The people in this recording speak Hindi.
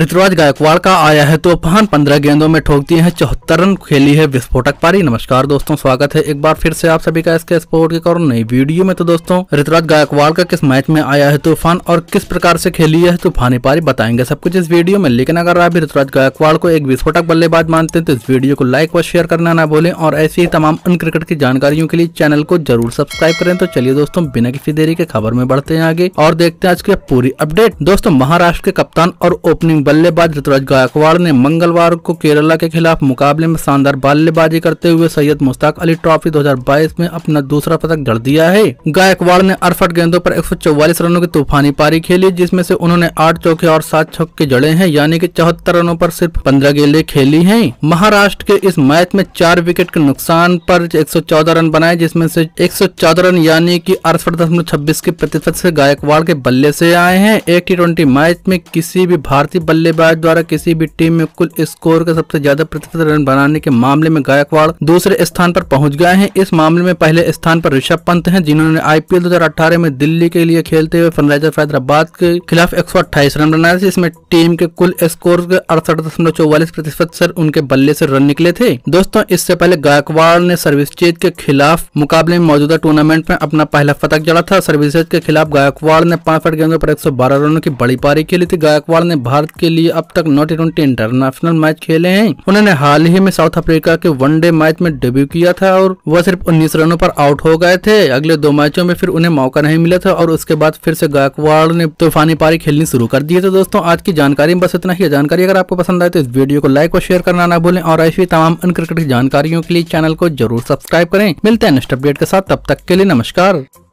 ऋतुराज गायकवाड़ का आया है तो तूफान पंद्रह गेंदों में ठोक दिए हैं चौहत्तर रन खेली है विस्फोटक पारी नमस्कार दोस्तों स्वागत है एक बार फिर से आप सभी का इसके स्पोर्ट के और नई वीडियो में तो दोस्तों ऋतुराज गायकवाड़ का किस मैच में आया है तूफान और किस प्रकार से खेली है तूफानी पारी बताएंगे सब कुछ इस वीडियो में लेकिन अगर आप ऋतुराज गायकवाड़ को एक विस्फोटक बल्लेबाज मानते हैं तो इस वीडियो को लाइक व शेयर करना ना भूलें और ऐसी ही तमाम अन क्रिकेट की जानकारियों के लिए चैनल को जरूर सब्सक्राइब करें तो चलिए दोस्तों बिना किसी देरी के खबर में बढ़ते हैं आगे और देखते हैं आज की पूरी अपडेट दोस्तों महाराष्ट्र के कप्तान और ओपनिंग बल्लेबाज ऋतुराज गायकवाड़ ने मंगलवार को केरला के खिलाफ मुकाबले में शानदार बल्लेबाजी करते हुए सैयद मुश्ताक अली ट्रॉफी 2022 में अपना दूसरा पदक जड़ दिया है गायकवाड़ ने अड़सठ गेंदों पर 144 रनों की तूफानी पारी खेली जिसमें से उन्होंने आठ चौके और सात छक्के जड़े हैं यानी की चौहत्तर रनों आरोप सिर्फ पंद्रह गेंदे खेली है महाराष्ट्र के इस मैच में चार विकेट के नुकसान पर एक रन बनाए जिसमे ऐसी एक रन यानी की अड़सठ दशमलव छब्बीस के प्रतिशत ऐसी गायकवाड़ के बल्ले से आए हैं एक टी मैच में किसी भी भारतीय बल्लेबाज द्वारा किसी भी टीम में कुल स्कोर का सबसे ज्यादा प्रतिशत रन बनाने के मामले में गायकवाड़ दूसरे स्थान पर पहुंच गए हैं इस मामले में पहले स्थान पर ऋषभ पंत हैं जिन्होंने आईपीएल 2018 में दिल्ली के लिए खेलते हुए सनराइजर्स हैदराबाद के खिलाफ एक रन बनाए थे इसमें टीम के कुल स्कोर के अड़सठ दशमलव चौवालीस प्रतिशत सर उनके बल्ले ऐसी रन निकले थे दोस्तों इससे पहले गायकवाड़ ने सर्विस के खिलाफ मुकाबले में मौजूदा टूर्नामेंट में अपना पहला फतक जड़ा था सर्विस के खिलाफ गायकवाड़ ने पांच गेंदों पर एक रनों की बड़ी पारी खेली थी गायकवाड़ ने भारत के लिए अब तक नॉट ट्वेंटी इंटरनेशनल मैच खेले हैं उन्होंने हाल ही में साउथ अफ्रीका के वनडे मैच में डेब्यू किया था और वह सिर्फ उन्नीस रनों पर आउट हो गए थे अगले दो मैचों में फिर उन्हें मौका नहीं मिला था और उसके बाद फिर से गायकवाड़ ने तूफानी पारी खेलनी शुरू कर दी थे तो दोस्तों आज की जानकारी बस इतना ही जानकारी अगर आपको पसंद आए तो इस वीडियो को लाइक और शेयर करना ना भूलें और ऐसी तमाम अन क्रिकेट की जानकारियों के लिए चैनल को जरूर सब्सक्राइब करें मिलते हैं नेक्स्ट अपडेट के साथ तब तक के लिए नमस्कार